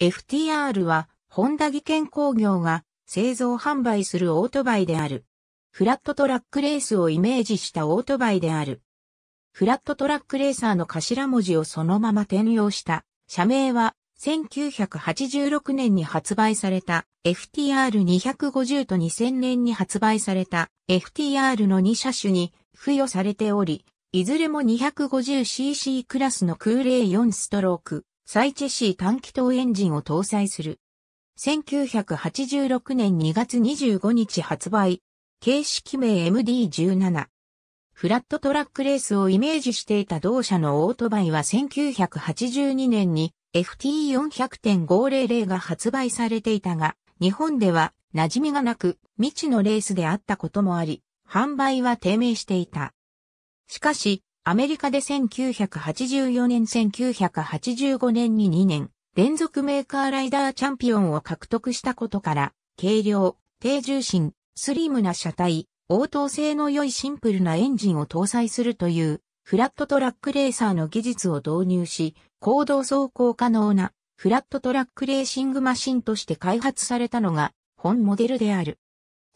FTR は、ホンダ技研工業が製造販売するオートバイである。フラットトラックレースをイメージしたオートバイである。フラットトラックレーサーの頭文字をそのまま転用した社名は1986年に発売された FTR250 と2000年に発売された FTR の2車種に付与されており、いずれも 250cc クラスの空冷4ストロークサイチェシー短気筒エンジンを搭載する。1986年2月25日発売、形式名 MD17。フラットトラックレースをイメージしていた同社のオートバイは1982年に FT400.500 が発売されていたが、日本では馴染みがなく未知のレースであったこともあり、販売は低迷していた。しかし、アメリカで1984年1985年に2年、連続メーカーライダーチャンピオンを獲得したことから、軽量、低重心、スリムな車体、応答性の良いシンプルなエンジンを搭載するという、フラットトラックレーサーの技術を導入し、行動走行可能なフラットトラックレーシングマシンとして開発されたのが本モデルである。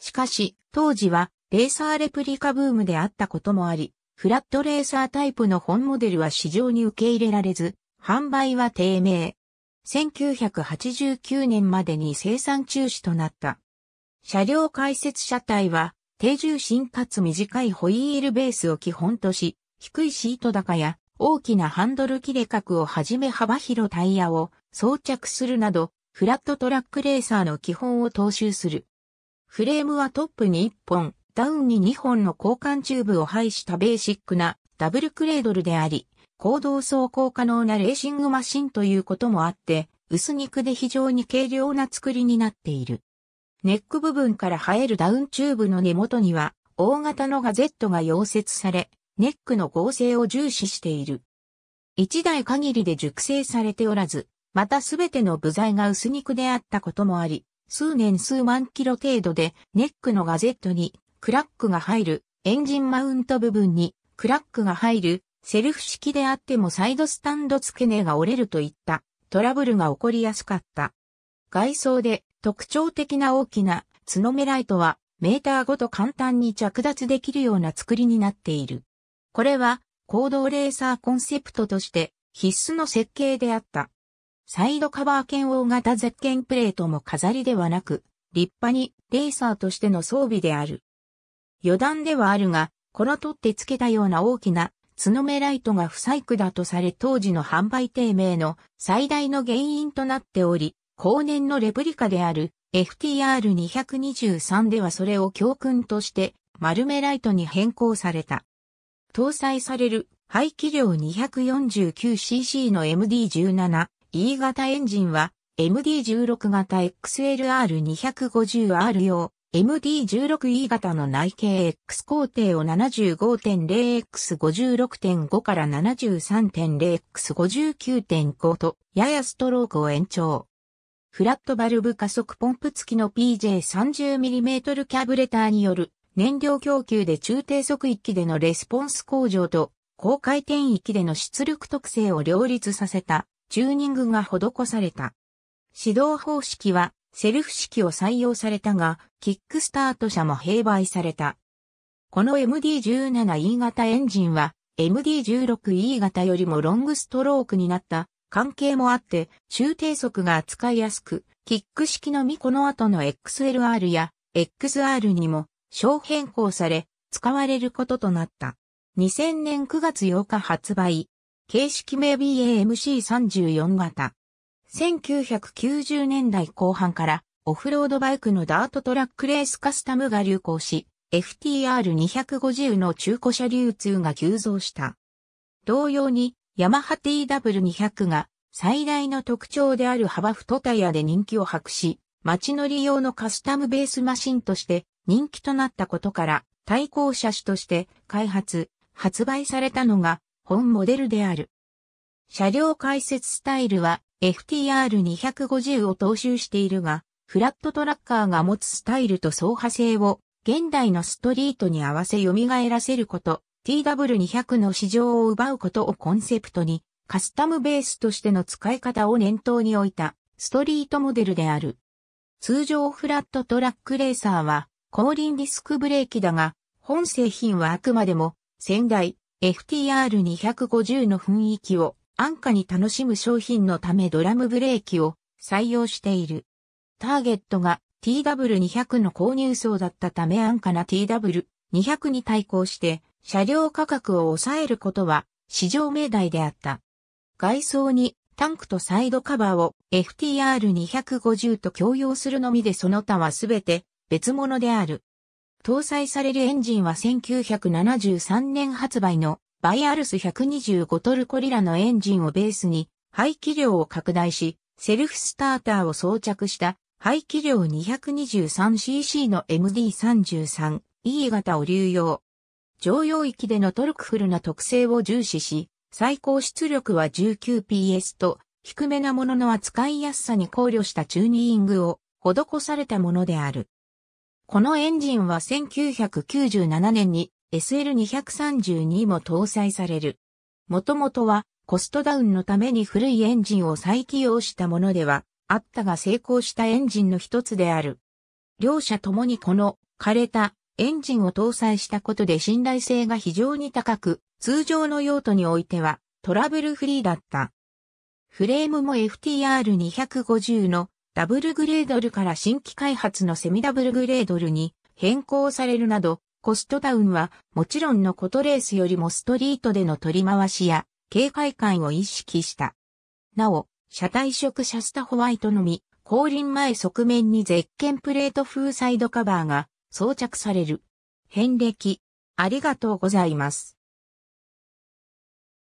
しかし、当時はレーサーレプリカブームであったこともあり、フラットレーサータイプの本モデルは市場に受け入れられず、販売は低迷。1989年までに生産中止となった。車両解説車体は、低重心かつ短いホイールベースを基本とし、低いシート高や大きなハンドル切れ角をはじめ幅広タイヤを装着するなど、フラットトラックレーサーの基本を踏襲する。フレームはトップに1本、ダウンに2本の交換チューブを配したベーシックなダブルクレードルであり、行動走行可能なレーシングマシンということもあって、薄肉で非常に軽量な作りになっている。ネック部分から生えるダウンチューブの根元には、大型のガゼットが溶接され、ネックの合成を重視している。一台限りで熟成されておらず、またすべての部材が薄肉であったこともあり、数年数万キロ程度でネックのガゼットにクラックが入る、エンジンマウント部分にクラックが入る、セルフ式であってもサイドスタンド付け根が折れるといったトラブルが起こりやすかった。外装で特徴的な大きな角目ライトはメーターごと簡単に着脱できるような作りになっている。これは行動レーサーコンセプトとして必須の設計であった。サイドカバー兼王型ゼッケンプレートも飾りではなく、立派にレーサーとしての装備である。余談ではあるが、この取って付けたような大きな、ツノメライトが不細工だとされ当時の販売低迷の最大の原因となっており、後年のレプリカである FTR223 ではそれを教訓として丸目ライトに変更された。搭載される排気量 249cc の MD17 E 型エンジンは MD16 型 XLR250R 用 MD16E 型の内径 X 工程を 75.0X56.5 から 73.0X59.5 とややストロークを延長。フラットバルブ加速ポンプ付きの PJ30mm キャブレターによる燃料供給で中低速域でのレスポンス向上と高回転域での出力特性を両立させたチューニングが施された。指導方式はセルフ式を採用されたが、キックスタート車も併売された。この MD17E 型エンジンは MD16E 型よりもロングストロークになった関係もあって中低速が扱いやすく、キック式のみこの後の XLR や XR にも小変更され使われることとなった。2000年9月8日発売。形式名 BAMC34 型。1990年代後半からオフロードバイクのダートトラックレースカスタムが流行し、FTR250 の中古車流通が急増した。同様に、ヤマハ TW200 が最大の特徴である幅太タイヤで人気を博し、街乗り用のカスタムベースマシンとして人気となったことから、対向車種として開発、発売されたのが本モデルである。車両解説スタイルは FTR250 を踏襲しているが、フラットトラッカーが持つスタイルと走破性を現代のストリートに合わせ蘇らせること、TW200 の市場を奪うことをコンセプトに、カスタムベースとしての使い方を念頭に置いたストリートモデルである。通常フラットトラックレーサーは後輪ディスクブレーキだが、本製品はあくまでも先代 FTR250 の雰囲気を安価に楽しむ商品のためドラムブレーキを採用している。ターゲットが TW200 の購入層だったため安価な TW200 に対抗して車両価格を抑えることは市場命題であった。外装にタンクとサイドカバーを FTR250 と共用するのみでその他はすべて別物である。搭載されるエンジンは1973年発売のバイアルス125トルコリラのエンジンをベースに排気量を拡大し、セルフスターターを装着した排気量 223cc の MD33E 型を流用。常用域でのトルクフルな特性を重視し、最高出力は 19PS と低めなものの扱いやすさに考慮したチューニングを施されたものである。このエンジンは1997年に SL232 も搭載される。もともとはコストダウンのために古いエンジンを再起用したものではあったが成功したエンジンの一つである。両者ともにこの枯れたエンジンを搭載したことで信頼性が非常に高く、通常の用途においてはトラブルフリーだった。フレームも FTR250 のダブルグレードルから新規開発のセミダブルグレードルに変更されるなどコストダウンは、もちろんのことレースよりもストリートでの取り回しや、警戒感を意識した。なお、車体色シャスタホワイトのみ、後輪前側面にゼッケンプレート風サイドカバーが装着される。変歴、ありがとうございます。